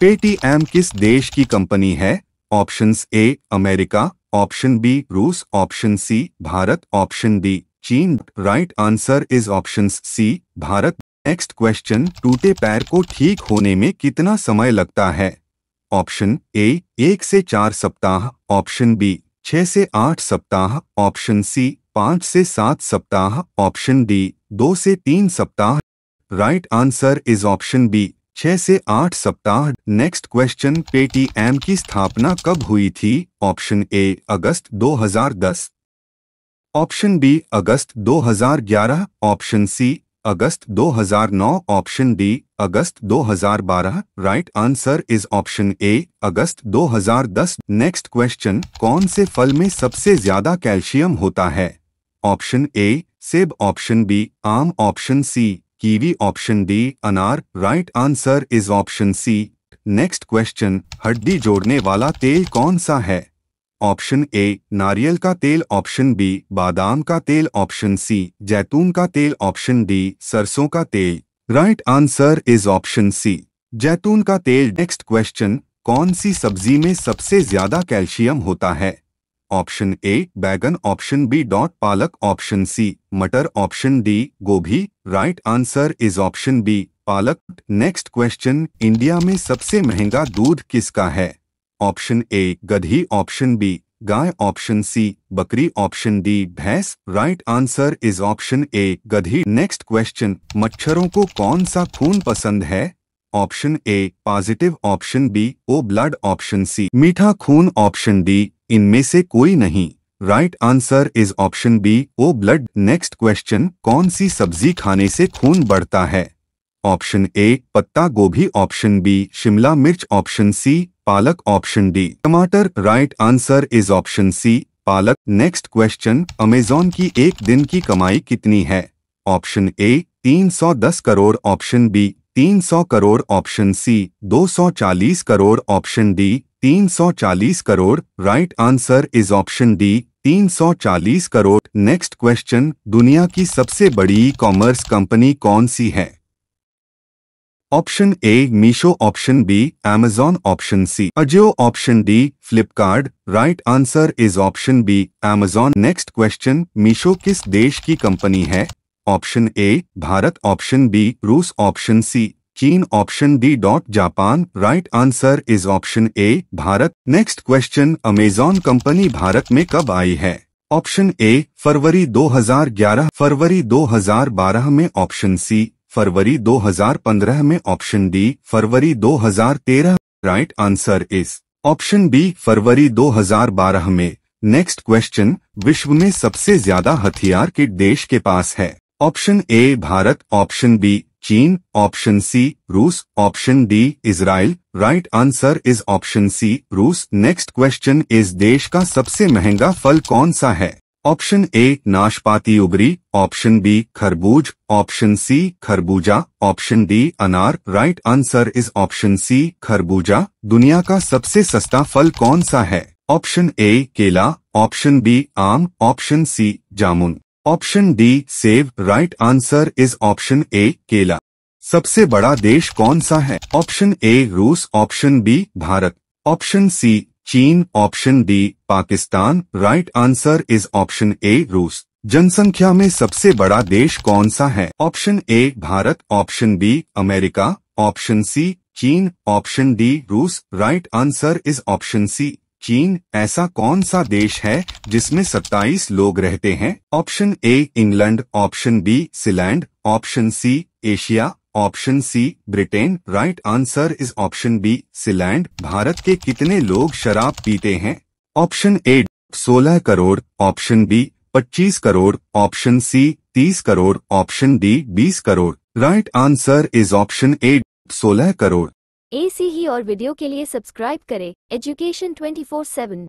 Paytm किस देश की कंपनी है option A America option B रूस option C Bharat option D चीन right answer is option C Bharat next question टूटे पैर को ठीक होने में कितना समय लगता है ऑप्शन ए एक से चार सप्ताह ऑप्शन बी छह से आठ सप्ताह ऑप्शन सी पाँच से सात सप्ताह ऑप्शन डी दो से तीन सप्ताह right answer is option B छह से आठ सप्ताह नेक्स्ट क्वेश्चन पेटीएम की स्थापना कब हुई थी ऑप्शन ए अगस्त 2010 ऑप्शन बी अगस्त 2011 ऑप्शन सी अगस्त 2009 ऑप्शन डी अगस्त 2012 right answer is option A अगस्त 2010 नेक्स्ट क्वेश्चन कौन से फल में सबसे ज्यादा कैल्शियम होता है ऑप्शन ए सेब ऑप्शन बी आम option C kiwi option D अनार right answer is option C next question हड्डी जोड़ने वाला तेल कौन सा है ऑप्शन ए नारियल का तेल ऑप्शन बी बादाम का तेल ऑप्शन सी जैतून का तेल ऑप्शन डी सरसों का तेल right answer is option C जैतून का तेल नेक्स्ट क्वेश्चन कौन सी सब्जी में सबसे ज्यादा कैल्शियम होता है ऑप्शन ए बैगन ऑप्शन बी डॉट पालक ऑप्शन सी मटर ऑप्शन डी गोभी right answer is option B पालक नेक्स्ट क्वेश्चन इंडिया में सबसे महंगा दूध किसका है ऑप्शन ए गधी ऑप्शन बी गाय ऑप्शन सी बकरी ऑप्शन डी भैंस right answer is option A गधी नेक्स्ट क्वेश्चन मच्छरों को कौन सा खून पसंद है option A positive option B O blood option C मीठा खून ऑप्शन डी इनमें से कोई नहीं right answer is option B O blood next question कौन सी सब्जी खाने से खून बढ़ता है ऑप्शन ए पत्ता गोभी ऑप्शन बी शिमला मिर्च ऑप्शन सी पालक ऑप्शन डी टमाटर right answer is option C पालक नेक्स्ट क्वेश्चन अमेजोन की एक दिन की कमाई कितनी है option A 310 crore option B 300 crore option C 240 crore option D 340 crore right answer is option D 340 crore next question दुनिया की सबसे बड़ी ई कॉमर्स कंपनी कौन सी है option A Meesho option B Amazon option C Ajio option D Flipkart right answer is option B Amazon next question Meesho किस देश की कंपनी है option A Bharat option B रूस ऑप्शन सी चीन option D dot Japan right answer is option A Bharat next question Amazon company Bharat में कब आई है option ए फरवरी 2011 फरवरी 2012 में ऑप्शन सी फरवरी 2015 में ऑप्शन डी फरवरी 2013 right answer is option B फरवरी 2012 में नेक्स्ट क्वेश्चन विश्व में सबसे ज्यादा हथियार किट देश के पास है option A Bharat option B चीन ऑप्शन सी रूस ऑप्शन डी इसराइल right answer is option C रूस नेक्स्ट क्वेश्चन इस देश का सबसे महंगा फल कौन सा है ऑप्शन ए नाशपाती उगरी ऑप्शन बी खरबूज ऑप्शन सी खरबूजा ऑप्शन डी अनार right answer is option C खरबूजा दुनिया का सबसे सस्ता फल कौन सा है ऑप्शन ए केला ऑप्शन बी आम ऑप्शन सी जामुन ऑप्शन डी सेव right answer is option A केला सबसे बड़ा देश कौन सा है ऑप्शन ए रूस option B Bharat option C चीन option D Pakistan right answer is option A रूस जनसंख्या में सबसे बड़ा देश कौन सा है option A Bharat option B America option C चीन ऑप्शन डी रूस right answer is option C चीन ऐसा कौन सा देश है जिसमें 27 लोग रहते हैं option A England option B Sealand option C Asia option C Britain right answer is option B Sealand Bharat के कितने लोग शराब पीते हैं option A 16 crore option B 25 crore option C 30 crore option D 20 crore right answer is option A 16 crore ऐसी ही और video के लिए सब्सक्राइब करें एजुकेशन 24/7